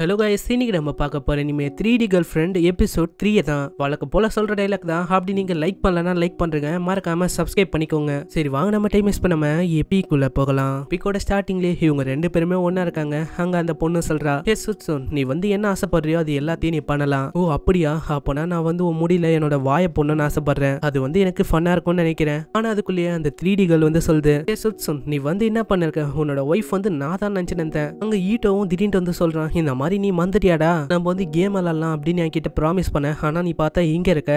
hello guys இன்னைக்கு நம்ம பார்க்க போகிற இனிமேல் three D girl friend episode த்ரீயை தான் வழக்கு போல சொல்கிற டைலாக் தான் அப்படி நீங்கள் லைக் பண்ணலன்னா லைக் பண்ணுறங்க மறக்காமல் சப்ஸ்கிரைப் பண்ணிக்கோங்க சரி வாங்க நம்ம டைம் வேஸ்ட் பண்ணாம எபிக்குள்ளே போகலாம் பிக்கோட ஸ்டார்டிங்லே இவங்க ரெண்டு பேருமே ஒன்றா இருக்காங்க அங்கே அந்த பொண்ணு சொல்கிறா ஹே சுத்சோன் நீ வந்து என்ன ஆசைப்படுறியோ அது எல்லாத்தையும் நீ பண்ணலாம் ஓ அப்படியா அப்போனா நான் வந்து உன் முடியல என்னோட வாயை பொண்ணுன்னு ஆசைப்பட்றேன் அது வந்து எனக்கு ஃபன்னாக இருக்கும்னு நினைக்கிறேன் ஆனால் அதுக்குள்ளேயே அந்த த்ரீ டி கேர்ள் வந்து சொல்லுது ஹே சுத்சோன் நீ வந்து என்ன பண்ணிருக்க உன்னோட ஒய்ஃப் வந்து நான் தான் நினச்சினேன் அங்கே ஈட்டோவும் திடீர்னு வந்து சொல்கிறான் இந்த மாதிரி மாதிரி நீ மந்திரியாடா நம்ம வந்து கேம் விளாடலாம் அப்படின்னு என்கிட்ட ப்ராமிஸ் பண்ண ஆனா நீ பார்த்தா இங்க இருக்க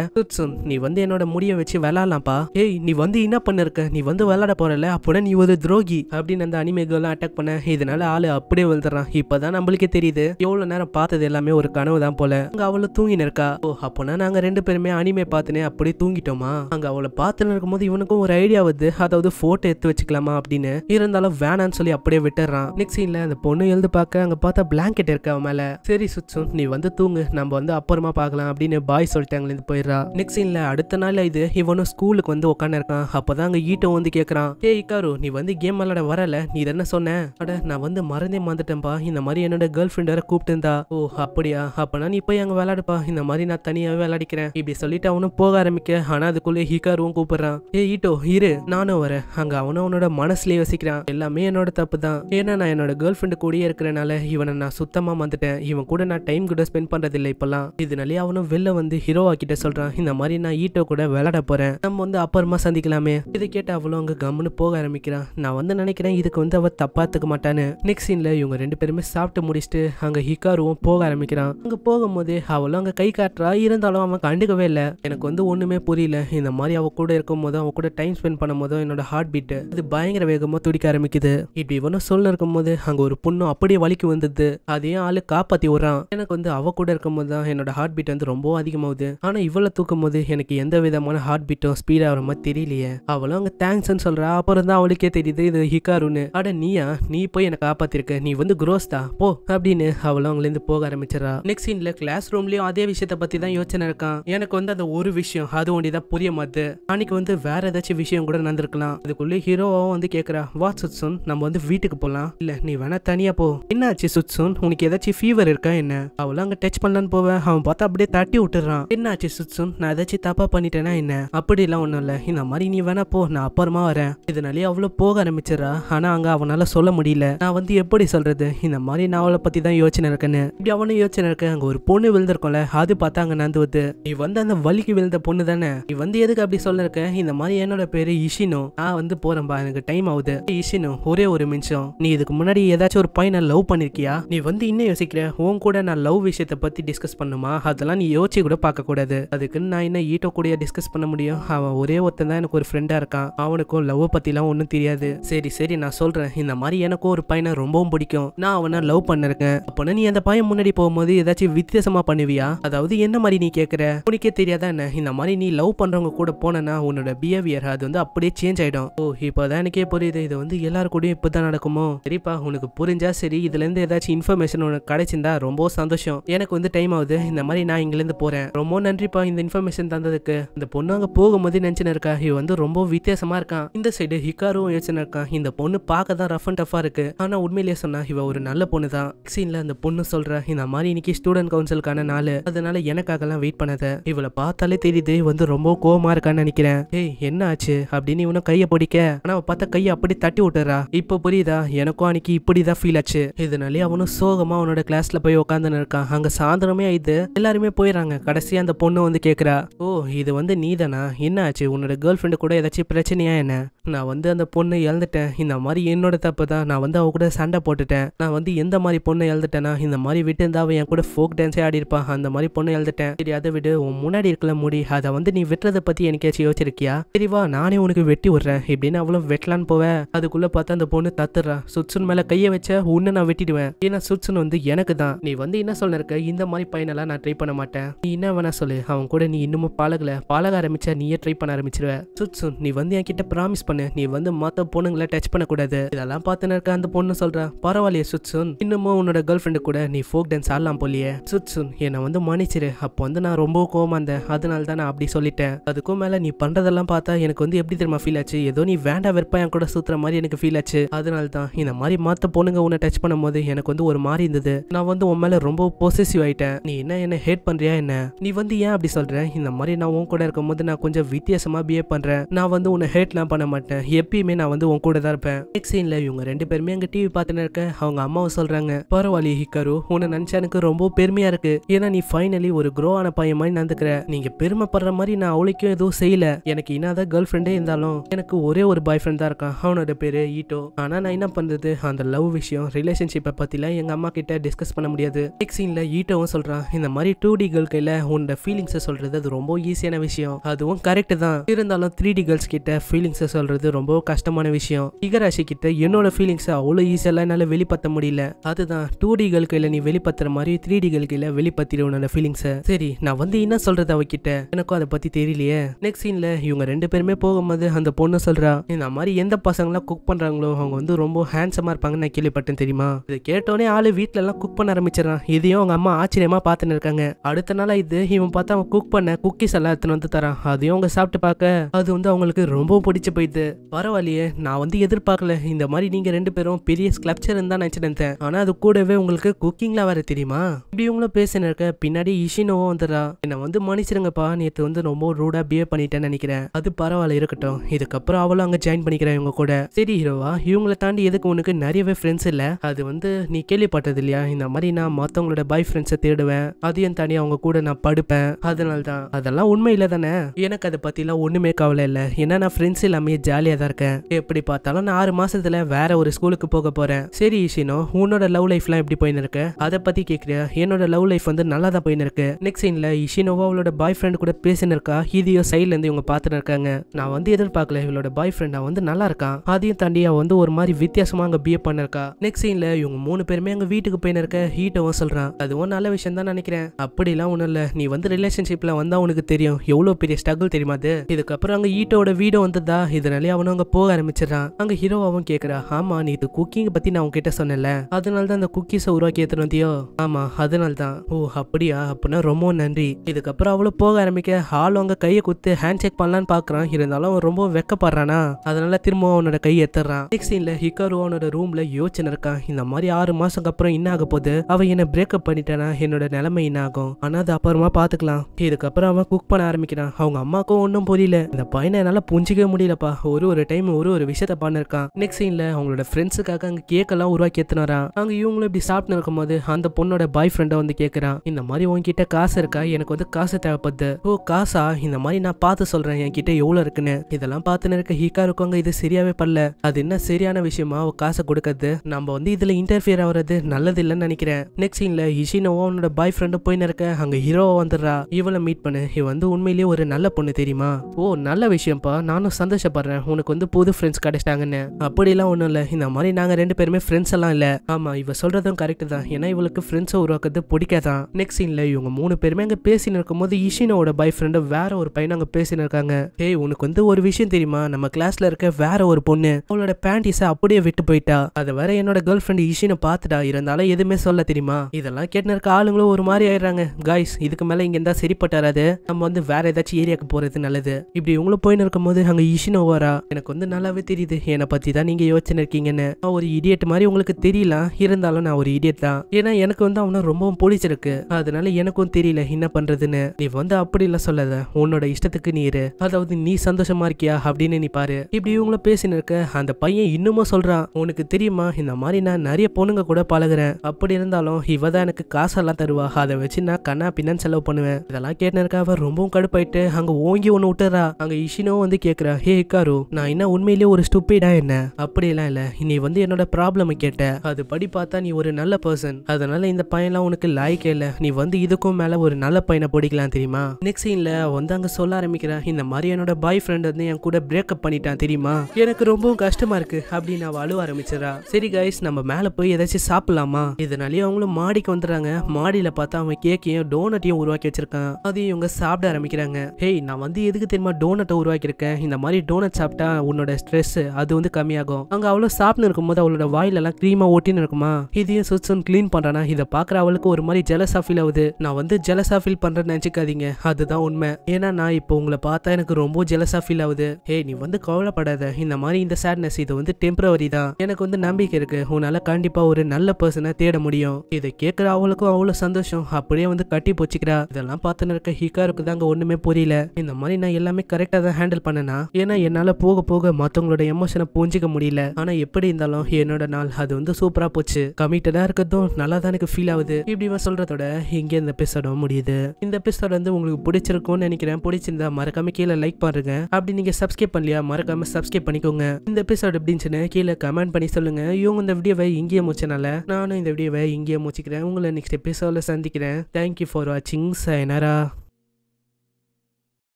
நீ வந்து என்னோட முடிய வச்சு விளாட்லாம்ப்பா ஏய் நீ வந்து என்ன பண்ணிருக்க நீ வந்து விளாட போறல அப்படின்னா நீ ஒரு துரோகி அப்படின்னு அந்த அனிமேகெல்லாம் அட்டாக் பண்ண இதனால ஆளு அப்படியே விழுந்துறான் இப்பதான் நம்மளுக்கே தெரியுது எவ்வளவு நேரம் பார்த்தது எல்லாமே ஒரு கனவு தான் போல அங்க அவளை தூங்கினு இருக்கா ஓ அப்போனா நாங்க ரெண்டு பேருமே அனிமே பார்த்துனே அப்படியே தூங்கிட்டோமா அங்க அவளை பார்த்துன்னு இருக்கும்போது இவனுக்கும் ஒரு ஐடியா வருது அதாவது போட்டோ எடுத்து வச்சுக்கலாமா அப்படின்னு இருந்தாலும் வேணான்னு சொல்லி அப்படியே விட்டுறான் நெக்ஸ்ட் சீன்ல அந்த பொண்ணு எழுது பார்க்க அங்க பார்த்தா பிளாங்கெட் இருக்கா அவன் மேல சரி சுச்சும் நீ வந்து தூங்கு நம்ம வந்து அப்புறமா பாக்கலாம் அப்படின்னு பாய் சொல்லிட்டாங்களேருந்து போயிடுறா நெக்ஸ்ட் சீன்ல அடுத்த நாள் இது இவனும் ஸ்கூலுக்கு வந்து உட்காந்து இருக்கான் அப்பதான் அங்க ஈட்டோ வந்து கேட்கறான் ஏ இக்காரு நீ வந்து கேம் விளாட வரல நீ என்ன சொன்ன அட நான் வந்து மறந்தே மறந்துட்டேன்ப்பா இந்த மாதிரி என்னோட கேர்ள் ஃப்ரெண்ட் வேற கூப்பிட்டு இருந்தா ஓ அப்படியா அப்பனா நீ போய் அங்க விளாடுப்பா இந்த மாதிரி நான் தனியாவே விளையாடிக்கிறேன் இப்படி சொல்லிட்டு அவனும் போக ஆரம்பிக்க ஆனா அதுக்குள்ளே ஹிகாருவும் கூப்பிடுறான் ஏ ஈட்டோ இரு நானும் வரேன் அங்க அவனும் அவனோட மனசுல யோசிக்கிறான் எல்லாமே என்னோட தப்பு தான் ஏன்னா நான் என்னோட கேர்ள் ஃப்ரெண்டு கூடயே இருக்கிறனால இவனை நான் சுத்தமா வந்துட்டேன் இவன் கூட நான் டைம் கூட ஸ்பெண்ட் இல்லை இப்பெல்லாம் இதனாலே அவனும் வெளில வந்து ஹீரோவா கிட்ட சொல்றான் இந்த மாதிரி நான் ஈட்டோ கூட விளையாட போறேன் நம்ம வந்து அப்புறமா சந்திக்கலாமே இதை கேட்டு அவளும் அங்க கம்னு போக ஆரம்பிக்கிறான் நான் வந்து நினைக்கிறேன் இதுக்கு வந்து அவள் தப்பாத்துக்க மாட்டான்னு நெக்ஸ்ட் சீன்ல இவங்க ரெண்டு பேருமே சாப்பிட்டு முடிச்சுட்டு அங்க ஹிகாருவும் போக ஆரம்பிக்கிறான் அங்க போகும்போது அவளும் அங்க கை காட்டுறா இருந்தாலும் அவன் கண்டுக்கவே இல்லை எனக்கு வந்து ஒண்ணுமே புரியல இந்த மாதிரி அவள் கூட இருக்கும் போதும் அவன் கூட டைம் ஸ்பெண்ட் பண்ணும் போதும் என்னோட ஹார்ட் பீட் இது பயங்கர வேகமாக துடிக்க ஆரம்பிக்குது இப்படி இவனும் சொல்ல இருக்கும் போது அங்க ஒரு பொண்ணு அப்படியே வலிக்கு வந்தது அதையும் ஆளு அவளை காப்பாத்தி விடுறான் எனக்கு வந்து அவ கூட இருக்கும் போது தான் என்னோட ஹார்ட் பீட் வந்து ரொம்ப அதிகமாகுது ஆனா இவளை தூக்கும் போது எனக்கு எந்த விதமான ஹார்ட் பீட்டும் ஸ்பீட் ஆகிற மாதிரி தெரியலையே அவளும் அங்க தேங்க்ஸ் சொல்றா அப்புறம் தான் அவளுக்கே தெரியுது இது ஹிகாருன்னு அட நீயா நீ போய் என்னை காப்பாத்திருக்க நீ வந்து குரோஸ் தான் போ அப்படின்னு அவளும் இருந்து போக ஆரம்பிச்சிடறா நெக்ஸ்ட் சீன்ல கிளாஸ் ரூம்லயும் அதே விஷயத்தை பத்தி தான் யோசனை இருக்கான் எனக்கு வந்து அந்த ஒரு விஷயம் அது ஒண்டி தான் புரிய மாத்து அன்னைக்கு வந்து வேற ஏதாச்சும் விஷயம் கூட நடந்திருக்கலாம் அதுக்குள்ளே ஹீரோவும் வந்து கேட்கறா வா சுத்சுன் நம்ம வந்து வீட்டுக்கு போகலாம் இல்ல நீ வேணா தனியா போ என்னாச்சு சுத்சுன் உனக்கு ஏதாச்சும் ஏதாச்சும் ஃபீவர் இருக்கா என்ன அவளும் அங்க டச் பண்ணலான்னு போவேன் அவன் பார்த்தா அப்படியே தட்டி விட்டுறான் என்ன சுட்சும் நான் ஏதாச்சும் தப்பா பண்ணிட்டேனா என்ன அப்படி எல்லாம் ஒண்ணும் இல்ல இந்த மாதிரி நீ வேணா போ நான் அப்புறமா வரேன் இதனாலே அவ்வளவு போக ஆரம்பிச்சிடறா ஆனா அங்க அவனால சொல்ல முடியல நான் வந்து எப்படி சொல்றது இந்த மாதிரி நான் அவளை பத்தி தான் யோசனை இருக்கேன்னு இப்படி அவனும் யோசனை இருக்க அங்க ஒரு பொண்ணு விழுந்திருக்கோம்ல அது பார்த்தா அங்க நந்து வந்து நீ வந்து அந்த வலிக்கு விழுந்த பொண்ணு தானே நீ வந்து எதுக்கு அப்படி சொல்ல இருக்க இந்த மாதிரி என்னோட பேரு இஷினோ நான் வந்து போறேன்பா எனக்கு டைம் ஆகுது இஷினோ ஒரே ஒரு நிமிஷம் நீ இதுக்கு முன்னாடி ஏதாச்சும் ஒரு பையனை லவ் பண்ணிருக்கியா நீ வந்து இன்னும் யோசிக்கிறேன் உன் கூட நான் லவ் விஷயத்தை பற்றி டிஸ்கஸ் பண்ணுமா அதெல்லாம் நீ யோசிச்சு கூட பார்க்கக்கூடாது அதுக்குன்னு நான் என்ன ஈட்டோ கூட டிஸ்கஸ் பண்ண முடியும் அவன் ஒரே ஒருத்தன் தான் எனக்கு ஒரு ஃப்ரெண்டாக இருக்கான் அவனுக்கும் லவ் பற்றிலாம் ஒன்றும் தெரியாது சரி சரி நான் சொல்கிறேன் இந்த மாதிரி எனக்கும் ஒரு பையனை ரொம்பவும் பிடிக்கும் நான் அவனை லவ் பண்ணிருக்கேன் அப்போனா நீ அந்த பையன் முன்னாடி போகும்போது ஏதாச்சும் வித்தியாசமா பண்ணுவியா அதாவது என்ன மாதிரி நீ கேட்குற உனக்கே தெரியாதா என்ன இந்த மாதிரி நீ லவ் பண்றவங்க கூட போனா உன்னோட பிஹேவியர் அது வந்து அப்படியே சேஞ்ச் ஆயிடும் ஓ இப்பதான் எனக்கே புரியுது இது வந்து எல்லாரு கூடயும் இப்போதான் நடக்குமோ சரிப்பா உனக்கு புரிஞ்சா சரி இதுல இருந்து ஏதாச்சும் இன்ஃபர்மேஷன் உனக்கு கிடைச்சிருந்தா ரொம்ப சந்தோஷம் எனக்கு வந்து டைம் ஆகுது இந்த மாதிரி நான் இங்கிலேருந்து போகிறேன் ரொம்ப நன்றிப்பா இந்த இன்ஃபர்மேஷன் தந்ததுக்கு இந்த பொண்ணு அங்கே போகும்போது நினச்சின்னு இருக்கா இவ வந்து ரொம்ப வித்தியாசமாக இருக்கான் இந்த சைடு ஹிக்காரும் யோசனை இருக்கான் இந்த பொண்ணு பார்க்க தான் ரஃப் அண்ட் டஃபா இருக்கு ஆனால் உண்மையிலேயே சொன்னா இவ ஒரு நல்ல பொண்ணு தான் சீனில் அந்த பொண்ணு சொல்ற இந்த மாதிரி இன்னைக்கு ஸ்டூடெண்ட் கவுன்சிலுக்கான நாள் அதனால எனக்காகலாம் வெயிட் பண்ணாத இவளை பார்த்தாலே தெரியுது வந்து ரொம்ப கோவமாக இருக்கான்னு நினைக்கிறேன் ஏய் என்ன ஆச்சு அப்படின்னு இவனும் கையை பிடிக்க ஆனால் அவன் பார்த்தா கையை அப்படி தட்டி விட்டுறா இப்போ புரியுதா எனக்கும் அன்னைக்கு இப்படி தான் ஃபீல் ஆச்சு இதனாலே அவனும் சோகமா அவனோட அவனோட கிளாஸ்ல போய் உட்காந்துருக்கான் இருக்கான் அங்கே சாயந்தரமே ஆயிடுது எல்லாருமே போயிடறாங்க கடைசியாக அந்த பொண்ணு வந்து கேட்குறா ஓ இது வந்து நீ தானா என்ன ஆச்சு உன்னோட கேர்ள் ஃப்ரெண்டு கூட ஏதாச்சும் பிரச்சனையா என்ன நான் வந்து அந்த பொண்ணு இழந்துட்டேன் இந்த மாதிரி என்னோட தப்பு தான் நான் வந்து அவ கூட சண்டை போட்டுட்டேன் நான் வந்து எந்த மாதிரி பொண்ணு இழந்துட்டேன்னா இந்த மாதிரி விட்டு இருந்தா அவன் என் கூட ஃபோக் டான்ஸே ஆடி இருப்பான் அந்த மாதிரி பொண்ணு இழந்துட்டேன் சரி அதை விடு உன் முன்னாடி இருக்கல முடி அதை வந்து நீ பத்தி பற்றி ஏதாச்சும் யோசிச்சிருக்கியா சரிவா நானே உனக்கு வெட்டி விடுறேன் இப்படின்னு அவளும் வெட்டலான்னு போவேன் அதுக்குள்ளே பார்த்தா அந்த பொண்ணு தத்துறா சுட்சுன் மேலே கையை வச்ச உன்னை நான் வெட்டிடுவேன் ஏன்னா சுட்சுன் வந்து எனக்கு தான் நீ வந்து என்ன சொல்லிருக்க இந்த மாதிரி பையனெல்லாம் நான் ட்ரை பண்ண மாட்டேன் நீ என்ன வேணா சொல்லு அவன் கூட நீ இன்னமும் பழகல பழக ஆரம்பிச்சா நீயே ட்ரை பண்ண ஆரம்பிச்சிருவ சுத்சுன் நீ வந்து என்கிட்ட ப்ராமிஸ் பண்ணு நீ வந்து மத்த பொண்ணுங்களை டச் பண்ணக்கூடாது இதெல்லாம் பார்த்துன்னு இருக்க அந்த பொண்ணு சொல்றா பரவாயில்லையே சுன் இன்னமும் உன்னோட கேர்ள் ஃப்ரெண்டு கூட நீ ஃபோக் டான்ஸ் ஆடலாம் போலியே சுன் என்னை வந்து மன்னிச்சிரு அப்போ வந்து நான் ரொம்ப கோவமா இருந்தேன் அதனால தான் நான் அப்படி சொல்லிட்டேன் அதுக்கும் மேல நீ பண்றதெல்லாம் பார்த்தா எனக்கு வந்து எப்படி தெரியுமா ஃபீல் ஆச்சு ஏதோ நீ வேண்டாம் வெறுப்பா என் கூட சுத்துற மாதிரி எனக்கு ஃபீல் ஆச்சு அதனால தான் இந்த மாதிரி மற்ற பொண்ணுங்க உன்னை டச் பண்ணும்போது எனக்கு வந்து ஒரு மாதிரி இருந்தது வந்து நான் வந்து உன் மேல ரொம்ப பொசசிவ் ஆயிட்டேன் நீ என்ன என்ன ஹேட் பண்றியா என்ன நீ வந்து ஏன் அப்படி சொல்ற இந்த மாதிரி நான் உன் கூட இருக்கும் போது நான் கொஞ்சம் வித்தியாசமா பிஹேவ் பண்றேன் நான் வந்து உன்னை ஹேட்லாம் பண்ண மாட்டேன் எப்பயுமே நான் வந்து உன் கூட தான் இருப்பேன் நெக்ஸ்ட் சீன்ல இவங்க ரெண்டு பேருமே அங்க டிவி பார்த்துன்னு இருக்க அவங்க அம்மாவை சொல்றாங்க பரவாயில்ல ஹிக்கரு உன்னை நினைச்சா எனக்கு ரொம்ப பெருமையா இருக்கு ஏன்னா நீ ஃபைனலி ஒரு க்ரோ ஆன பையன் மாதிரி நடந்துக்கிற நீங்க பெருமைப்படுற மாதிரி நான் அவளுக்கும் எதுவும் செய்யல எனக்கு இன்னாத கேர்ள் ஃப்ரெண்டே இருந்தாலும் எனக்கு ஒரே ஒரு பாய் ஃப்ரெண்ட் தான் இருக்கான் அவனோட பேரு ஈட்டோ ஆனா நான் என்ன பண்றது அந்த லவ் விஷயம் ரிலேஷன்ஷிப்பை பத்திலாம் எங்க அம்மா கிட்ட டிஸ்கஸ் பண்ண முடியாது நெக்ஸ்ட் ஈட்டவும் ஈட்டோவும் இந்த மாதிரி டூ டி கேர்ள் கையில் உன்னோட ஃபீலிங்ஸை சொல்றது அது ரொம்ப ஈஸியான விஷயம் அதுவும் கரெக்ட் தான் இருந்தாலும் த்ரீ டி கேர்ள்ஸ் கிட்ட ஃபீலிங்ஸை சொல்றது ரொம்ப கஷ்டமான விஷயம் இகராசி கிட்ட என்னோட ஃபீலிங்ஸை அவ்வளோ ஈஸியெல்லாம் என்னால் வெளிப்படுத்த முடியல அதுதான் டூ டி கேர்ள் கையில் நீ வெளிப்படுத்துற மாதிரி த்ரீ டி கேர்ள் கையில் வெளிப்படுத்திடு உன்னோட ஃபீலிங்ஸை சரி நான் வந்து என்ன சொல்றது அவகிட்ட எனக்கும் அதை பத்தி தெரியலையே நெக்ஸ்ட் சீன்ல இவங்க ரெண்டு பேருமே போகும்போது அந்த பொண்ணு சொல்றா இந்த மாதிரி எந்த பசங்களாம் குக் பண்றாங்களோ அவங்க வந்து ரொம்ப ஹேண்ட்ஸமாக இருப்பாங்க நான் கேள்விப்பட்டேன் தெரியுமா இதை கேட்டோன்னே ஆள் வீட்டிலலாம் நல்லா குக் பண்ண ஆரம்பிச்சிடறான் இதையும் அவங்க அம்மா ஆச்சரியமா பார்த்துன்னு இருக்காங்க அடுத்த நாள் இது இவன் பார்த்தா அவன் குக் பண்ண குக்கீஸ் எல்லாம் எடுத்துன்னு வந்து தரான் அதையும் அவங்க சாப்பிட்டு பார்க்க அது வந்து அவங்களுக்கு ரொம்ப பிடிச்சி போயிடுது பரவாயில்லையே நான் வந்து எதிர்பார்க்கல இந்த மாதிரி நீங்கள் ரெண்டு பேரும் பெரிய ஸ்கிளப்சர் தான் இருந்தேன் ஆனால் அது கூடவே உங்களுக்கு குக்கிங்லாம் வேற தெரியுமா இப்படி இவங்களும் பேசினிருக்க இருக்க பின்னாடி இஷினோவும் வந்துடுறா என்னை வந்து மன்னிச்சிருங்கப்பா நேற்று வந்து ரொம்ப ரூடாக பிஹேவ் பண்ணிட்டேன்னு நினைக்கிறேன் அது பரவாயில்ல இருக்கட்டும் இதுக்கப்புறம் அவளும் அங்கே ஜாயின் பண்ணிக்கிறேன் இவங்க கூட சரி ஹீரோவா இவங்களை தாண்டி எதுக்கு உனக்கு நிறையவே ஃப்ரெண்ட்ஸ் இல்லை அது வந்து நீ கேள்விப்பட்டது இல்லையா இந்த மாதிரி நான் மற்றவங்களோட பாய் ஃப்ரெண்ட்ஸை தேடுவேன் அதையும் தனி அவங்க கூட நான் படுப்பேன் அதனால தான் அதெல்லாம் உண்மை இல்லை தானே எனக்கு அதை பற்றிலாம் ஒன்றுமே கவலை இல்லை ஏன்னா நான் ஃப்ரெண்ட்ஸ் எல்லாமே ஜாலியாக தான் இருக்கேன் எப்படி பார்த்தாலும் நான் ஆறு மாசத்துல வேற ஒரு ஸ்கூலுக்கு போக போறேன் சரி ஈஷினோ உன்னோட லவ் லைஃப்லாம் எப்படி போயின்னு இருக்கு அதை பற்றி கேட்குறிய என்னோட லவ் லைஃப் வந்து நல்லா தான் போயின்னு இருக்கு நெக்ஸ்ட் சீன்ல இஷினோவா அவளோட பாய் ஃப்ரெண்ட் கூட பேசினிருக்கா இருக்கா இதையும் இருந்து இவங்க பாத்துட்டு இருக்காங்க நான் வந்து எதிர்பார்க்கல இவளோட பாய் ஃப்ரெண்ட் வந்து நல்லா இருக்கான் அதையும் தாண்டி வந்து ஒரு மாதிரி வித்தியாசமாக அங்கே பிஏ பண்ணிருக்கா நெக்ஸ்ட் சீனில் இவங்க மூணு பேருமே அங்கே வீட்டுக்கு போய் அப்படின்னு இருக்க ஹீட்டவும் சொல்றான் அதுவும் நல்ல விஷயம் தான் நினைக்கிறேன் அப்படிலாம் ஒண்ணும் இல்ல நீ வந்து ரிலேஷன்ஷிப்ல வந்தா உனக்கு தெரியும் எவ்வளவு பெரிய ஸ்ட்ரகிள் தெரியுமா அது இதுக்கப்புறம் அங்க ஈட்டோட வீடும் வந்ததா இதனாலே அவனும் அங்க போக ஆரம்பிச்சிடறான் அங்க ஹீரோவாவும் கேக்குறா ஆமா நீ இது குக்கிங் பத்தி நான் உங்ககிட்ட சொன்னேன்ல அதனால தான் அந்த குக்கீஸ் உருவாக்கி எத்தனதையோ ஆமா அதனால தான் ஓ அப்படியா அப்படின்னா ரொம்ப நன்றி இதுக்கப்புறம் அவ்வளவு போக ஆரம்பிக்க ஹால் அவங்க கையை குத்து ஹேண்ட் செக் பண்ணலான்னு பாக்குறான் இருந்தாலும் அவன் ரொம்ப வெக்கப்படுறானா அதனால திரும்ப அவனோட கை எத்துறான் நெக்ஸ்ட் சீனில் அவனோட ரூம்ல யோசனை இருக்கான் இந்த மாதிரி ஆறு மாசம் அப்புறம் என்ன ஆக போது அவ என்ன பிரேக்கப் பண்ணிட்டானா என்னோட நிலைமை என்ன ஆகும் ஆனா அது அப்புறமா பாத்துக்கலாம் இதுக்கப்புறம் அவன் குக் பண்ண ஆரம்பிக்கிறான் அவங்க அம்மாக்கும் ஒன்னும் புரியல இந்த பையனை என்னால புரிஞ்சிக்கவே முடியலப்பா ஒரு ஒரு டைம் ஒரு ஒரு விஷயத்த பண்ணிருக்கான் நெக்ஸ்ட் சீன்ல அவங்களோட ஃப்ரெண்ட்ஸுக்காக அங்க கேக் எல்லாம் உருவாக்கி எத்தினாரான் அங்க இவங்களும் இப்படி சாப்பிட்டு இருக்கும்போது அந்த பொண்ணோட பாய் ஃப்ரெண்ட வந்து கேக்குறான் இந்த மாதிரி உங்ககிட்ட காசு இருக்கா எனக்கு வந்து காசு தேவைப்படுது ஓ காசா இந்த மாதிரி நான் பார்த்து சொல்றேன் என்கிட்ட எவ்வளவு இருக்குன்னு இதெல்லாம் பார்த்துன்னு இருக்க ஹீக்கா இருக்கவங்க இது சரியாவே பண்ணல அது என்ன சரியான விஷயமா அவ காசை கொடுக்கறது நம்ம வந்து இதுல இன்டர்ஃபியர் ஆகுறது நல்லது இல்லைன்னு நினைக்கிறேன் நெக்ஸ்ட் சீன்ல இஷினோவோ அவனோட பாய் ஃப்ரெண்டை போய் நிற்க அங்க ஹீரோவா வந்துடுறா இவளை மீட் பண்ணு இவ வந்து உண்மையிலேயே ஒரு நல்ல பொண்ணு தெரியுமா ஓ நல்ல விஷயம்ப்பா நானும் சந்தோஷப்படுறேன் உனக்கு வந்து புது ஃப்ரெண்ட்ஸ் கிடைச்சிட்டாங்கன்னு அப்படிலாம் ஒண்ணும் இல்லை இந்த மாதிரி நாங்க ரெண்டு பேருமே ஃப்ரெண்ட்ஸ் எல்லாம் இல்ல ஆமா இவ சொல்றதும் கரெக்டு தான் ஏன்னா இவளுக்கு ஃப்ரெண்ட்ஸை உருவாக்குறது பிடிக்காதான் நெக்ஸ்ட் சீன்ல இவங்க மூணு பேருமே அங்கே பேசின்னு இருக்கும்போது இஷினோட பாய் ஃப்ரெண்டு வேற ஒரு பையன் அங்கே பேசி இருக்காங்க ஏய் உனக்கு வந்து ஒரு விஷயம் தெரியுமா நம்ம கிளாஸ்ல இருக்க வேற ஒரு பொண்ணு அவளோட பேண்டிஸை அப்படியே விட்டு போயிட்டா அதை வேற என்னோட கேர்ள் ஃப்ரெண்டு இஷினை பார்த்துட்டா இருந்தாலும் எதுவுமே சொல்ல தெரியுமா இதெல்லாம் கேட்டு இருக்க ஆளுங்களும் ஒரு மாதிரி ஆயிடுறாங்க காய்ஸ் இதுக்கு மேல இங்க இருந்தா சரிப்பட்டாராது நம்ம வந்து வேற ஏதாச்சும் ஏரியாவுக்கு போறது நல்லது இப்படி இவங்களும் போயின்னு இருக்கும்போது அங்க ஓவரா எனக்கு வந்து நல்லாவே தெரியுது என்னை பத்தி தான் நீங்க யோசனை இருக்கீங்கன்னு ஒரு இடியட் மாதிரி உங்களுக்கு தெரியல இருந்தாலும் நான் ஒரு இடியட் தான் ஏன்னா எனக்கு வந்து அவனை ரொம்பவும் பிடிச்சிருக்கு அதனால எனக்கும் தெரியல என்ன பண்றதுன்னு நீ வந்து அப்படி இல்ல சொல்லாத உன்னோட இஷ்டத்துக்கு இரு அதாவது நீ சந்தோஷமா இருக்கியா அப்படின்னு நீ பாரு இப்படி இவங்கள பேசினிருக்க இருக்க அந்த பையன் இன்னுமும் சொல்றான் உனக்கு தெரியுமா இந்த மாதிரி நான் நிறைய பொண்ணுங்க கூட பழகுறேன் அப்படி இருந்தாலும் இவ தான் எனக்கு காசெல்லாம் தருவா அதை வச்சு நான் கண்ணா பின்னான்னு செலவு பண்ணுவேன் இதெல்லாம் கேட்டினருக்கா ரொம்பவும் கடுப்பாயிட்டு அங்கே ஓங்கி ஒன்று விட்டுறா அங்கே இஷினோ வந்து கேட்குறா ஹே இக்காரு நான் என்ன உண்மையிலேயே ஒரு ஸ்டூப்பிடா என்ன அப்படிலாம் இல்லை நீ வந்து என்னோட ப்ராப்ளம் கேட்ட அது படி பார்த்தா நீ ஒரு நல்ல பர்சன் அதனால இந்த பையன்லாம் உனக்கு லாய்க்க இல்லை நீ வந்து இதுக்கும் மேலே ஒரு நல்ல பையனை பிடிக்கலாம் தெரியுமா நெக்ஸ்ட் சீன்ல வந்து அங்கே சொல்ல ஆரம்பிக்கிறேன் இந்த மாதிரி என்னோட பாய் ஃப்ரெண்ட் வந்து என் கூட பிரேக்கப் பண்ணிட்டான் தெரியுமா எனக்கு ரொம்பவும் கஷ்டமா இருக்கு அப்படின்னு அவள் அழுவ ஆரம்பிச்சிடறா சரி கைஸ் நம்ம மேலே போய் ஏதாச்சும் சாப்பிடலாமா இதனாலேயே அவங்களும் மாடிக்கு வந்துடுறாங்க மாடியில் பார்த்தா அவன் கேக்கையும் டோனட்டையும் உருவாக்கி வச்சிருக்கான் அதையும் இவங்க சாப்பிட ஆரம்பிக்கிறாங்க ஹேய் நான் வந்து எதுக்கு தெரியுமா டோனட்டை உருவாக்கியிருக்கேன் இந்த மாதிரி டோனட் சாப்பிட்டா உன்னோட ஸ்ட்ரெஸ் அது வந்து கம்மியாகும் அங்கே அவ்வளோ சாப்பிட்டு இருக்கும்போது அவளோட வாயிலெல்லாம் கிரீமா ஓட்டின்னு இருக்குமா இதையும் சுத்தம் க்ளீன் பண்றானா இதை பார்க்குற அவளுக்கு ஒரு மாதிரி ஜெலஸா ஃபீல் ஆகுது நான் வந்து ஜெலஸா ஃபீல் பண்ணுறேன்னு நினச்சிக்காதீங்க அதுதான் உண்மை ஏன்னா நான் இப்போ உங்களை பார்த்தா எனக்கு ரொம்ப ஜெலஸா ஃபீல் ஆகுது ஹே நீ வந்து கவலைப்படாத இந்த மாதிரி இந்த சேட்னஸ் இது வந்து டெம்பரவரி தான் எனக்கு வந்து நம்பிக்கை இருக்கு உன்னால கண்டிப்பா ஒரு நல்ல பர்சனை தேட முடியும் இதை கேட்குற அவளுக்கும் அவ்வளவு சந்தோஷம் அப்படியே வந்து கட்டி போச்சுக்கிறா இதெல்லாம் பார்த்து நிற்க ஹிகாருக்கு தாங்க ஒண்ணுமே புரியல இந்த மாதிரி நான் எல்லாமே கரெக்டா தான் ஹேண்டில் பண்ணனா ஏன்னா என்னால போக போக மத்தவங்களோட எமோஷனை புரிஞ்சிக்க முடியல ஆனா எப்படி இருந்தாலும் என்னோட நாள் அது வந்து சூப்பரா போச்சு கமிட்டடா இருக்கிறதும் நல்லா தான் எனக்கு ஃபீல் ஆகுது இப்படி சொல்றதோட இங்கே இந்த எபிசோட முடியுது இந்த எபிசோட வந்து உங்களுக்கு பிடிச்சிருக்கும்னு நினைக்கிறேன் பிடிச்சிருந்தா மறக்காம கீழே லைக் பாருங்க அப்படி நீங்க சப்ஸ்கிரைப் பண்ணலையா மறக்காம சப்ஸ்கிரைப் பண்ணிக்கோங்க இந்த எபிசோட் எப்படின்னு கீழே கமெண்ட் பண்ணி சொல்லுங்க இவங்க இந்த வீடியோவை இங்கேயே முடிச்சனால நானும் இந்த இந்த வீடியோவை இங்கேயே முச்சிக்கிறேன் உங்களை நெக்ஸ்ட் எபிசோடில் சந்திக்கிறேன் தேங்க்யூ ஃபார் வாட்சிங் சைனரா